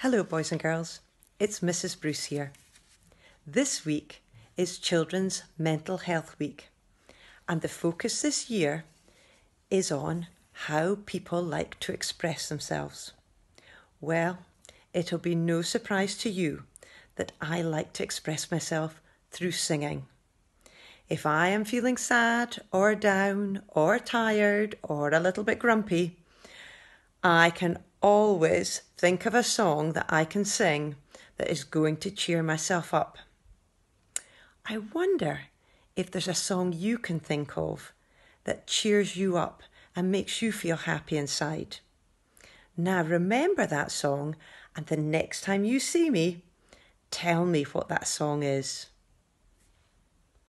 Hello, boys and girls. It's Mrs. Bruce here. This week is Children's Mental Health Week, and the focus this year is on how people like to express themselves. Well, it'll be no surprise to you that I like to express myself through singing. If I am feeling sad or down or tired or a little bit grumpy, I can always think of a song that I can sing that is going to cheer myself up. I wonder if there's a song you can think of that cheers you up and makes you feel happy inside. Now remember that song, and the next time you see me, tell me what that song is.